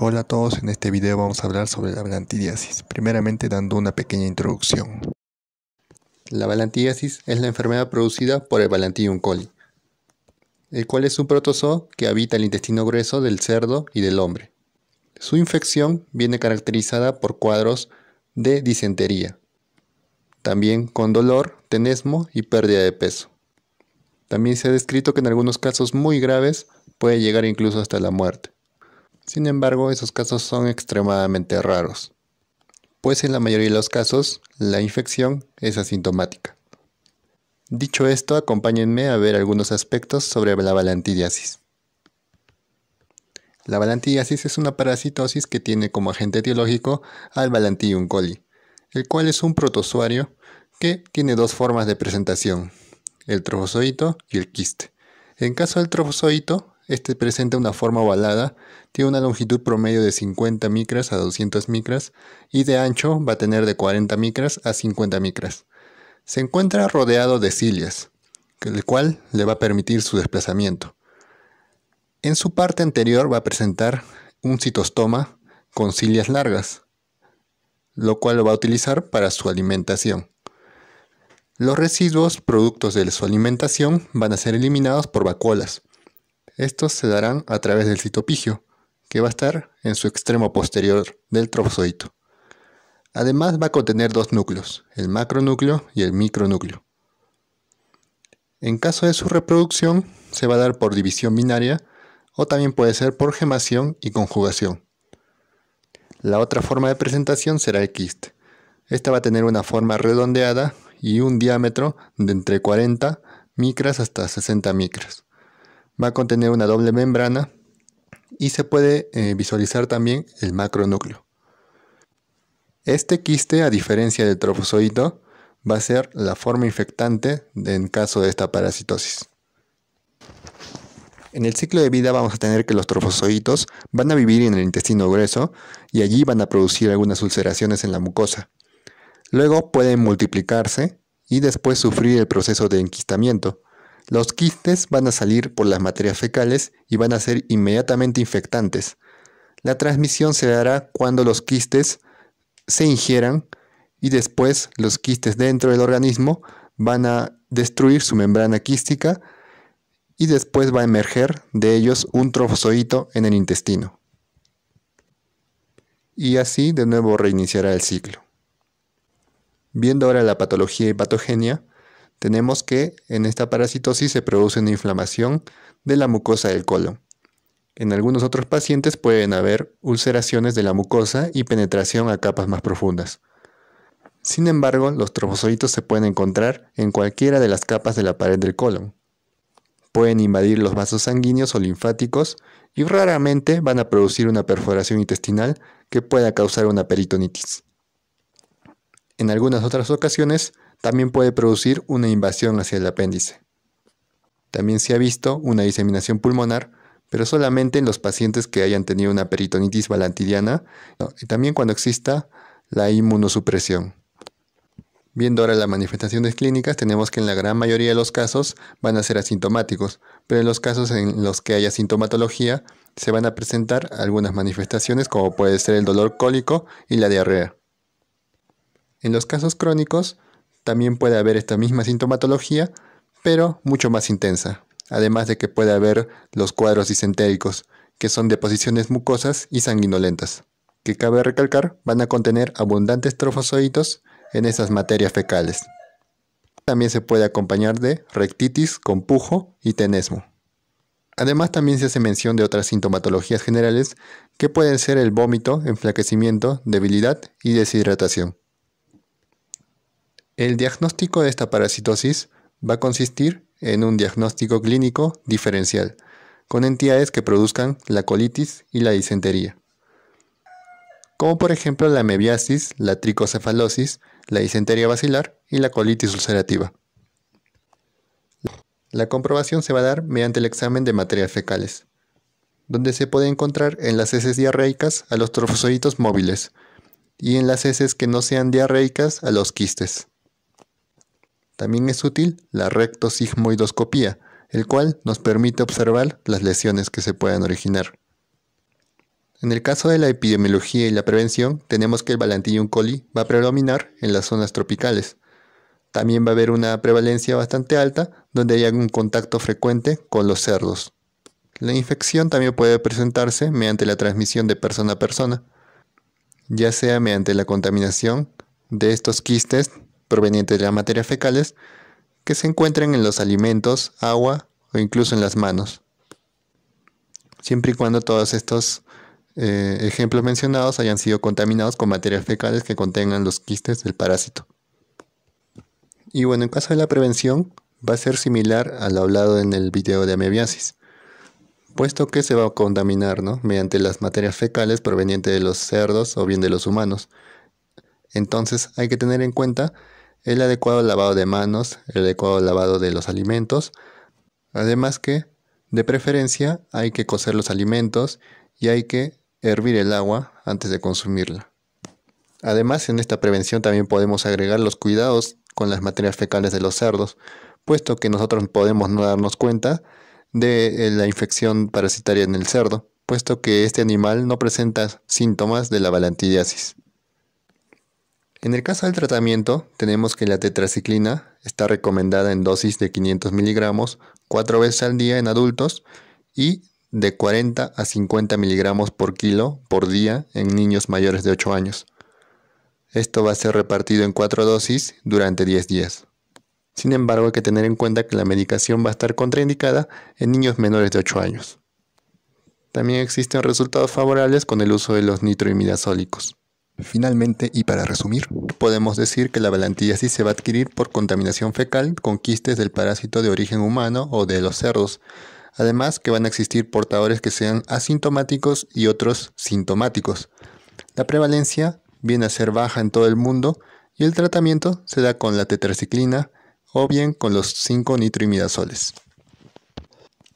Hola a todos, en este video vamos a hablar sobre la balantidiasis, primeramente dando una pequeña introducción. La balantidiasis es la enfermedad producida por el Balantidium coli, el cual es un protozoo que habita el intestino grueso del cerdo y del hombre. Su infección viene caracterizada por cuadros de disentería, también con dolor, tenesmo y pérdida de peso. También se ha descrito que en algunos casos muy graves puede llegar incluso hasta la muerte. Sin embargo, esos casos son extremadamente raros, pues en la mayoría de los casos la infección es asintomática. Dicho esto, acompáñenme a ver algunos aspectos sobre la balantidiasis. La balantidiasis es una parasitosis que tiene como agente etiológico al valantium coli, el cual es un protozoario que tiene dos formas de presentación, el trofozoito y el quiste. En caso del trofozoito, este presenta una forma ovalada, tiene una longitud promedio de 50 micras a 200 micras y de ancho va a tener de 40 micras a 50 micras. Se encuentra rodeado de cilias, el cual le va a permitir su desplazamiento. En su parte anterior va a presentar un citostoma con cilias largas, lo cual lo va a utilizar para su alimentación. Los residuos productos de su alimentación van a ser eliminados por vacuolas, estos se darán a través del citopigio, que va a estar en su extremo posterior del trozoito. Además va a contener dos núcleos, el macronúcleo y el micronúcleo. En caso de su reproducción, se va a dar por división binaria o también puede ser por gemación y conjugación. La otra forma de presentación será el quiste. Esta va a tener una forma redondeada y un diámetro de entre 40 micras hasta 60 micras va a contener una doble membrana y se puede eh, visualizar también el macronúcleo. Este quiste, a diferencia del trofozoito, va a ser la forma infectante en caso de esta parasitosis. En el ciclo de vida vamos a tener que los trofozoitos van a vivir en el intestino grueso y allí van a producir algunas ulceraciones en la mucosa. Luego pueden multiplicarse y después sufrir el proceso de enquistamiento, los quistes van a salir por las materias fecales y van a ser inmediatamente infectantes. La transmisión se dará cuando los quistes se ingieran y después los quistes dentro del organismo van a destruir su membrana quística y después va a emerger de ellos un trozoito en el intestino. Y así de nuevo reiniciará el ciclo. Viendo ahora la patología y patogenia, tenemos que en esta parasitosis se produce una inflamación de la mucosa del colon. En algunos otros pacientes pueden haber ulceraciones de la mucosa y penetración a capas más profundas. Sin embargo, los trofozoitos se pueden encontrar en cualquiera de las capas de la pared del colon. Pueden invadir los vasos sanguíneos o linfáticos y raramente van a producir una perforación intestinal que pueda causar una peritonitis. En algunas otras ocasiones, también puede producir una invasión hacia el apéndice. También se ha visto una diseminación pulmonar, pero solamente en los pacientes que hayan tenido una peritonitis valantidiana y también cuando exista la inmunosupresión. Viendo ahora las manifestaciones clínicas, tenemos que en la gran mayoría de los casos van a ser asintomáticos, pero en los casos en los que haya sintomatología se van a presentar algunas manifestaciones como puede ser el dolor cólico y la diarrea. En los casos crónicos también puede haber esta misma sintomatología, pero mucho más intensa, además de que puede haber los cuadros disentéricos, que son deposiciones mucosas y sanguinolentas, que cabe recalcar van a contener abundantes trofozoitos en esas materias fecales. También se puede acompañar de rectitis, compujo y tenesmo. Además también se hace mención de otras sintomatologías generales que pueden ser el vómito, enflaquecimiento, debilidad y deshidratación. El diagnóstico de esta parasitosis va a consistir en un diagnóstico clínico diferencial, con entidades que produzcan la colitis y la disentería, como por ejemplo la mebiasis, la tricocefalosis, la disentería bacilar y la colitis ulcerativa. La comprobación se va a dar mediante el examen de materias fecales, donde se puede encontrar en las heces diarreicas a los trofozoitos móviles y en las heces que no sean diarreicas a los quistes. También es útil la rectosigmoidoscopía, el cual nos permite observar las lesiones que se puedan originar. En el caso de la epidemiología y la prevención, tenemos que el Valentinium coli va a predominar en las zonas tropicales. También va a haber una prevalencia bastante alta donde hay algún contacto frecuente con los cerdos. La infección también puede presentarse mediante la transmisión de persona a persona, ya sea mediante la contaminación de estos quistes provenientes de las materias fecales que se encuentren en los alimentos, agua o incluso en las manos. Siempre y cuando todos estos eh, ejemplos mencionados hayan sido contaminados con materias fecales que contengan los quistes del parásito. Y bueno, en caso de la prevención, va a ser similar al hablado en el video de amebiasis, puesto que se va a contaminar mediante las materias fecales provenientes de los cerdos o bien de los humanos. Entonces hay que tener en cuenta el adecuado lavado de manos, el adecuado lavado de los alimentos. Además que, de preferencia, hay que cocer los alimentos y hay que hervir el agua antes de consumirla. Además, en esta prevención también podemos agregar los cuidados con las materias fecales de los cerdos, puesto que nosotros podemos no darnos cuenta de eh, la infección parasitaria en el cerdo, puesto que este animal no presenta síntomas de la balantidiasis. En el caso del tratamiento, tenemos que la tetraciclina está recomendada en dosis de 500 miligramos cuatro veces al día en adultos y de 40 a 50 miligramos por kilo por día en niños mayores de 8 años. Esto va a ser repartido en cuatro dosis durante 10 días. Sin embargo, hay que tener en cuenta que la medicación va a estar contraindicada en niños menores de 8 años. También existen resultados favorables con el uso de los nitroimidazólicos. Finalmente, y para resumir, podemos decir que la balantiasis se va a adquirir por contaminación fecal con quistes del parásito de origen humano o de los cerdos, además que van a existir portadores que sean asintomáticos y otros sintomáticos. La prevalencia viene a ser baja en todo el mundo y el tratamiento se da con la tetraciclina o bien con los 5 nitroimidazoles.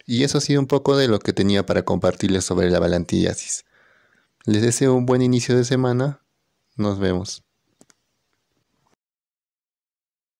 Y eso ha sido un poco de lo que tenía para compartirles sobre la balantiasis. Les deseo un buen inicio de semana nos vemos.